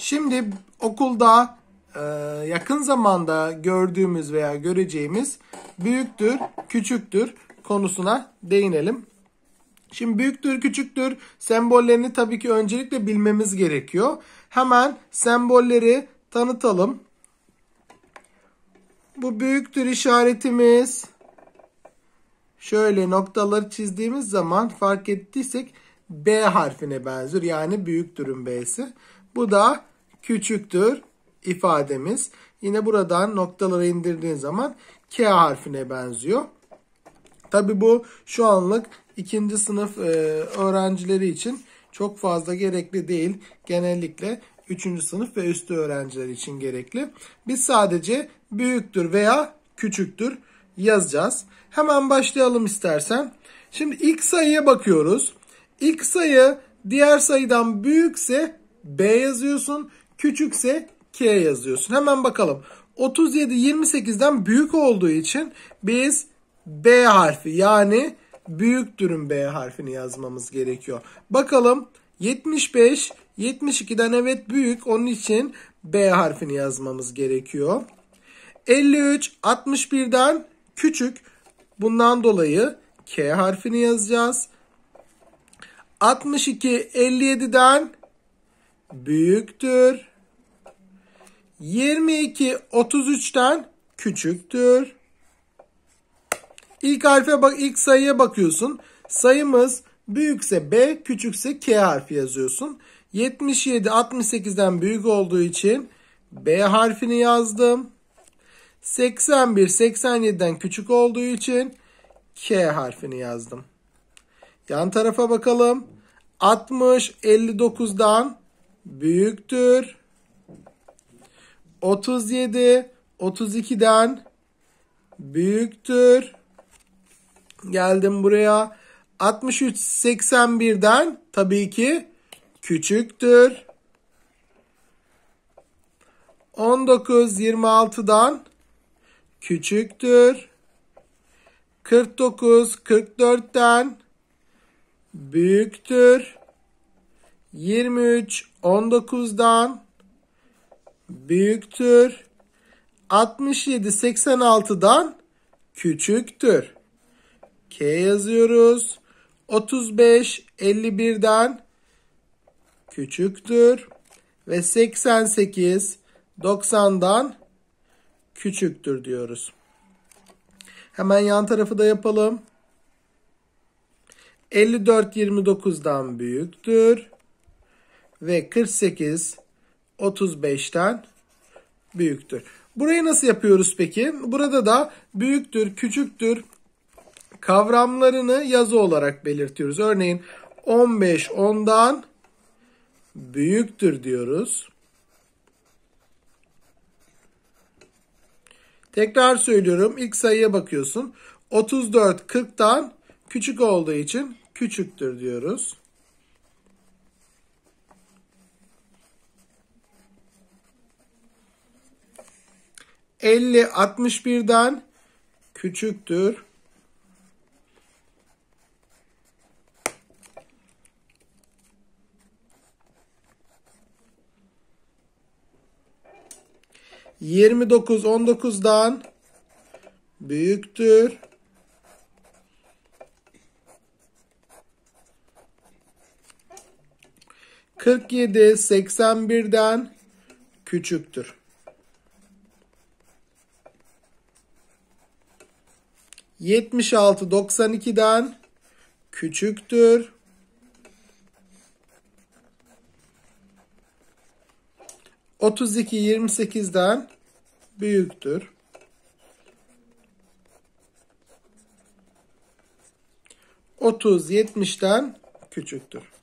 Şimdi okulda e, yakın zamanda gördüğümüz veya göreceğimiz büyüktür, küçüktür konusuna değinelim. Şimdi büyüktür, küçüktür sembollerini tabii ki öncelikle bilmemiz gerekiyor. Hemen sembolleri tanıtalım. Bu büyüktür işaretimiz. Şöyle noktaları çizdiğimiz zaman fark ettiysek B harfine benziyor. Yani büyüktürün B'si. Bu da küçüktür ifademiz. Yine buradan noktaları indirdiğiniz zaman K harfine benziyor. Tabi bu şu anlık ikinci sınıf e, öğrencileri için çok fazla gerekli değil. Genellikle üçüncü sınıf ve üstü öğrenciler için gerekli. Biz sadece büyüktür veya küçüktür yazacağız. Hemen başlayalım istersen. Şimdi ilk sayıya bakıyoruz. İlk sayı diğer sayıdan büyükse B yazıyorsun. Küçükse K yazıyorsun. Hemen bakalım. 37 28'den büyük olduğu için biz B harfi yani büyük dürüm B harfini yazmamız gerekiyor. Bakalım 75 72'den evet büyük onun için B harfini yazmamız gerekiyor. 53 61'den küçük bundan dolayı K harfini yazacağız. 62 57'den büyüktür. 22 33'ten küçüktür. İlk harfe bak ilk sayıya bakıyorsun. Sayımız büyükse B, küçükse K harfi yazıyorsun. 77 68'den büyük olduğu için B harfini yazdım. 81 87'den küçük olduğu için K harfini yazdım. Yan tarafa bakalım. 60 59'dan büyüktür. 37 32'den büyüktür. Geldim buraya. 63 81'den tabii ki küçüktür. 19 26'dan küçüktür. 49 44'ten büyüktür. 23 19'dan büyüktür. 67 86'dan küçüktür. K yazıyoruz. 35 51'den küçüktür ve 88 90'dan küçüktür diyoruz. Hemen yan tarafı da yapalım. 54 29'dan büyüktür ve 48 35'ten büyüktür. Burayı nasıl yapıyoruz peki? Burada da büyüktür, küçüktür kavramlarını yazı olarak belirtiyoruz. Örneğin 15 10'dan büyüktür diyoruz. Tekrar söylüyorum. İlk sayıya bakıyorsun. 34 40'tan küçük olduğu için küçüktür diyoruz. 50 61'den küçüktür. Yirmi dokuz on dokuzdan büyüktür. Kırk yedi seksen birden küçüktür. 76 92'den küçüktür. Otuz iki yirmi sekizden büyüktür. Otuz yetmişten küçüktür.